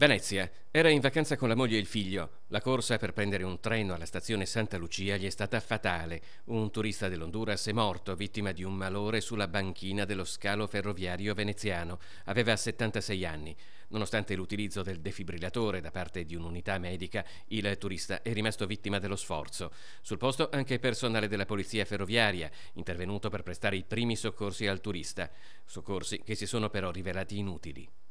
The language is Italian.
Venezia. Era in vacanza con la moglie e il figlio. La corsa per prendere un treno alla stazione Santa Lucia gli è stata fatale. Un turista dell'Honduras è morto, vittima di un malore sulla banchina dello scalo ferroviario veneziano. Aveva 76 anni. Nonostante l'utilizzo del defibrillatore da parte di un'unità medica, il turista è rimasto vittima dello sforzo. Sul posto anche personale della polizia ferroviaria, intervenuto per prestare i primi soccorsi al turista. Soccorsi che si sono però rivelati inutili.